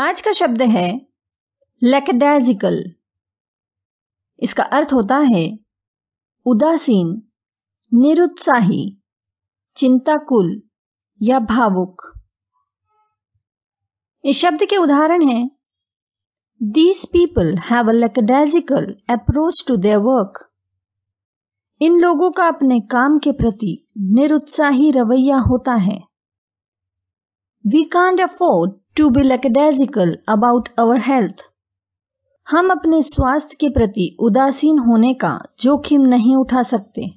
आज का शब्द है लेकडेजिकल इसका अर्थ होता है उदासीन निरुत्साही चिंताकुल या भावुक इस शब्द के उदाहरण हैं these people have a lackadaisical approach to their work इन लोगों का अपने काम के प्रति निरुत्साही रवैया होता है we can't afford to be lackadaisical about our health हम अपने स्वास्थ्य के प्रति उदासीन होने का जोखिम नहीं उठा सकते